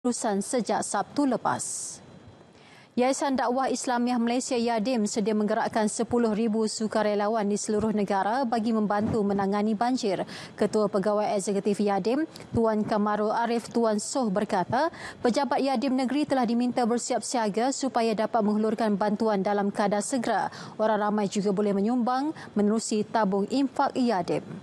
urusan sejak Sabtu lepas. Yayasan Dakwah Islamiah Malaysia Yadim sedia menggerakkan 10,000 sukarelawan di seluruh negara bagi membantu menangani banjir. Ketua Pegawai Eksekutif Yadim, Tuan Kamarul Arif Tuan Soh berkata, pejabat Yadim Negeri telah diminta bersiap siaga supaya dapat menghulurkan bantuan dalam kadar segera. Orang ramai juga boleh menyumbang menerusi tabung infak Yadim.